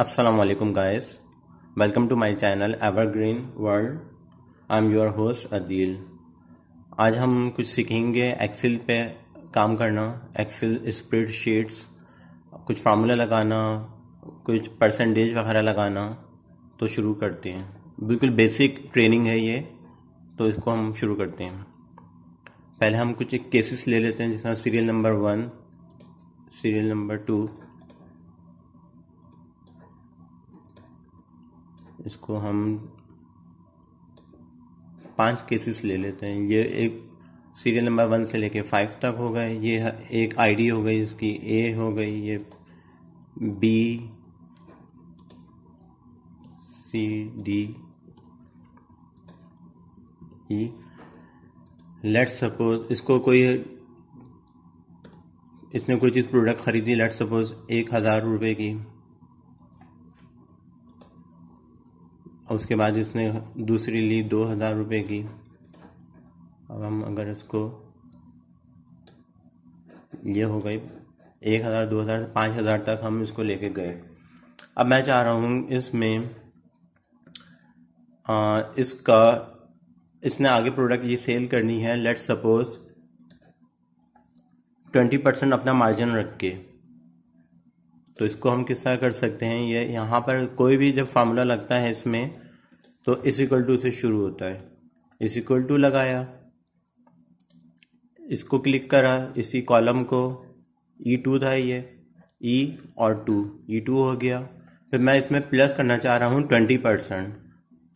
Assalamualaikum guys. Welcome to my channel evergreen world I am your host Adeel आज हम कुछ सीखेंगे एक्सेल पे काम करना एक्सेल स्प्रेड शीट्स कुछ फार्मूला लगाना कुछ परसेंटेज वगैरह लगाना तो शुरू करते हैं बिल्कुल बेसिक ट्रेनिंग है ये तो इसको हम शुरू करते हैं पहले हम कुछ एक केसेस ले लेते हैं जैसा serial number one serial number two इसको हम पांच केसेस ले लेते हैं ये एक सीरियल नंबर वन से लेके फाइव तक हो गए ये एक आईडी हो गई इसकी ए हो गई ये B C D E let suppose इसको कोई इसने कोई चीज़ प्रोडक्ट ख़रीदी लेट सपोज एक हज़ार रुपये की और उसके बाद उसने दूसरी ली दो हज़ार रुपये की अब हम अगर इसको ये हो गई एक हज़ार दो हज़ार पाँच हज़ार तक हम इसको लेके गए अब मैं चाह रहा हूँ इसमें इसका इसने आगे प्रोडक्ट ये सेल करनी है लेट सपोज ट्वेंटी परसेंट अपना मार्जिन रख के तो इसको हम किस तरह कर सकते हैं ये यहाँ पर कोई भी जब फार्मूला लगता है इसमें तो इस इक्वल टू से शुरू होता है इस इक्वल टू लगाया इसको क्लिक करा इसी कॉलम को ई e टू था ये ई e और टू ई टू हो गया फिर मैं इसमें प्लस करना चाह रहा हूँ ट्वेंटी परसेंट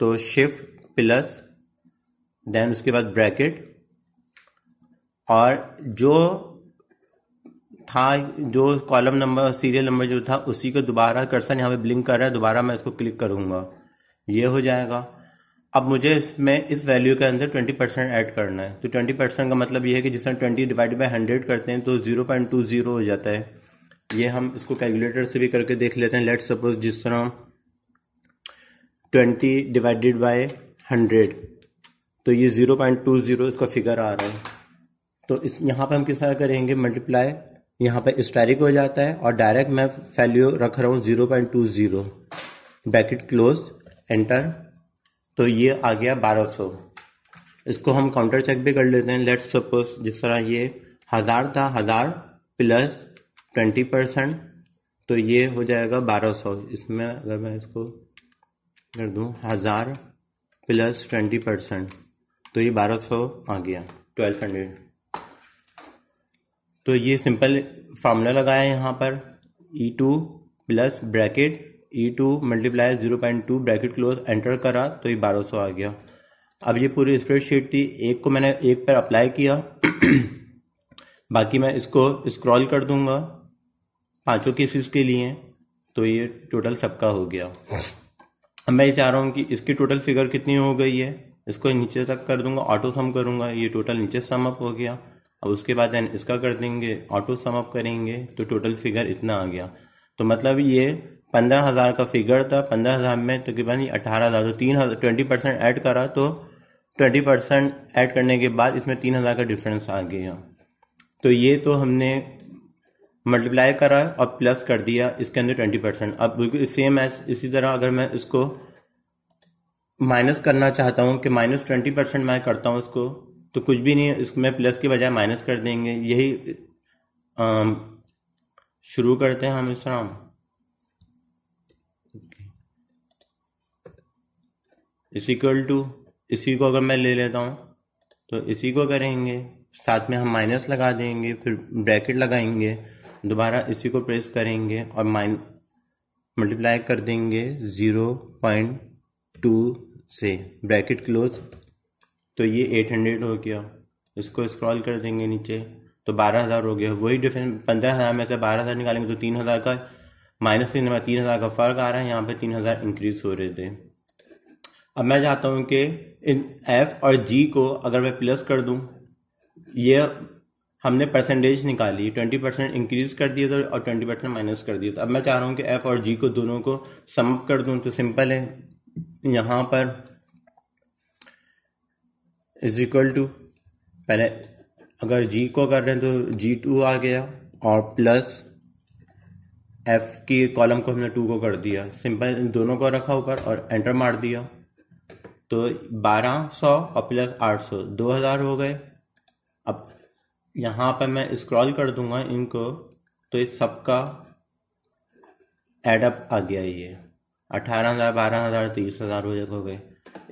तो शिफ्ट प्लस देन उसके बाद ब्रैकेट और जो था जो कॉलम नंबर सीरियल नंबर जो था उसी को दोबारा कर्सन यहाँ पे ब्लिंक कर रहा है दोबारा मैं इसको क्लिक करूँगा ये हो जाएगा अब मुझे इसमें इस वैल्यू के अंदर 20 परसेंट ऐड करना है तो 20 परसेंट का मतलब ये है कि जिसमें 20 डिवाइड बाई 100 करते हैं तो 0.20 हो जाता है ये हम इसको कैलकुलेटर से भी करके देख लेते हैं लेट सपोज जिस तरह 20 डिवाइडेड बाय 100 तो ये 0.20 इसका फिगर आ रहा है तो इस यहाँ पर हम किस तरह करेंगे मल्टीप्लाई यहाँ पर स्टैरिक हो जाता है और डायरेक्ट मैं वैल्यू रख रहा हूँ zero point zero bracket close enter तो ये आ गया 1200 इसको हम काउंटर चेक भी कर लेते हैं लेट्स सपोज जिस तरह ये हज़ार था हज़ार प्लस ट्वेंटी परसेंट तो ये हो जाएगा बारह सौ इसमें अगर मैं इसको कर दूँ हज़ार प्लस ट्वेंटी परसेंट तो ये बारह सौ आ गया ट्वेल्व हंड्रेड तो ये सिंपल फार्मूला लगाया यहाँ पर E two plus bracket E two multiply zero point two bracket close enter करा तो ये बारह सौ आ गया अब ये पूरी स्प्रेडशीट थी एक को मैंने एक पर अप्लाई किया बाकी मैं इसको स्क्रॉल कर दूंगा पांचों केसेस के लिए तो ये टोटल सबका हो गया अब मैं ये चाह रहा हूँ कि इसकी टोटल फिगर कितनी हो गई है इसको नीचे तक कर दूंगा ऑटो सम करूंगा ये टोटल नीचे सम अप हो गया अब उसके बाद इसका कर देंगे ऑटो सम अप करेंगे तो टोटल फिगर इतना आ गया तो मतलब ये पंद्रह हज़ार का फिगर था पंद्रह हज़ार में तकरीबन अठारह हज़ार तो तीन हज़ार ट्वेंटी परसेंट ऐड करा तो ट्वेंटी परसेंट ऐड करने के बाद इसमें तीन हज़ार का डिफरेंस आ गया तो ये तो हमने मल्टीप्लाई करा और प्लस कर दिया इसके अंदर ट्वेंटी परसेंट अब बिल्कुल सेम एज इसी तरह अगर मैं इसको माइनस करना चाहता हूँ कि माइनस ट्वेंटी परसेंट मैं करता हूँ इसको तो कुछ भी नहीं इसमें प्लस की बजाय माइनस कर देंगे यही शुरू करते हैं हम इस तरह इस इक्वल टू इसी को अगर मैं ले लेता हूँ तो इसी को करेंगे साथ में हम माइनस लगा देंगे फिर ब्रैकेट लगाएंगे दोबारा इसी को प्रेस करेंगे और माइन मल्टीप्लाई कर देंगे ज़ीरो पॉइंट टू से ब्रैकेट क्लोज तो ये एट हंड्रेड हो गया इसको स्क्रॉल कर देंगे नीचे तो बारह हज़ार हो गया वही डिफरेंस पंद्रह हज़ार में से बारह हज़ार निकालेंगे तो तीन हज़ार का माइनस के तीन हज़ार का फ़र्क आ रहा है यहाँ पे तीन हज़ार इंक्रीज़ हो रहे थे अब मैं चाहता हूं कि इन एफ और जी को अगर मैं प्लस कर दूं ये हमने परसेंटेज निकाली ट्वेंटी परसेंट इंक्रीज कर दिया था और ट्वेंटी परसेंट माइनस कर दिया था अब मैं चाह रहा हूं कि एफ और जी को दोनों को सम कर दूँ तो सिंपल है यहां पर इज इक्वल टू पहले अगर जी को कर रहे हैं तो जी टू आ गया और प्लस एफ की कॉलम को हमने टू को कर दिया सिंपल दोनों को रखा ऊपर और एंटर मार दिया तो बारह सौ और प्लस आठ सौ दो हज़ार हो गए अब यहाँ पर मैं स्क्रॉल कर दूंगा इनको तो इस सबका एडअप आ गया ये अठारह हज़ार बारह हज़ार तीस हज़ार हो गए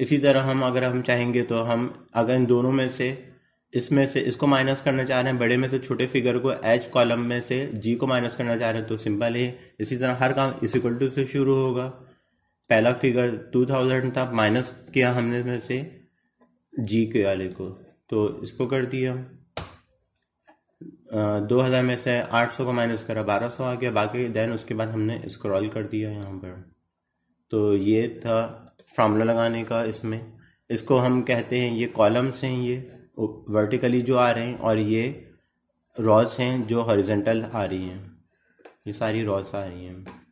इसी तरह हम अगर हम चाहेंगे तो हम अगर इन दोनों में से इसमें से इसको माइनस करना चाह रहे हैं बड़े में से छोटे फिगर को एच कॉलम में से जी को माइनस करना चाह रहे हैं तो सिंपल ही इसी तरह हर काम इस इक्वल टू से शुरू होगा पहला फिगर 2000 था माइनस किया हमने में से जी के वाले को तो इसको कर दिया दो हज़ार में से आठ सौ को माइनस करा बारह सौ आ गया बाकी देन उसके बाद हमने स्क्रॉल कर दिया यहाँ पर तो ये था फार्मूला लगाने का इसमें इसको हम कहते हैं ये कॉलम्स हैं ये वर्टिकली जो आ रहे हैं और ये रॉज हैं जो हॉरिजेंटल आ रही हैं ये सारी रॉस आ रही हैं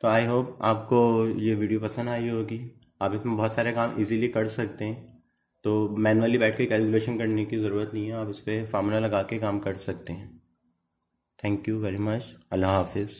तो आई होप आपको ये वीडियो पसंद आई होगी आप इसमें बहुत सारे काम इजीली कर सकते हैं तो मैनुअली बैठ के कैलकुलेशन करने की ज़रूरत नहीं है आप इस पर फार्मूला लगा के काम कर सकते हैं थैंक यू वेरी मच अल्लाह हाफिज़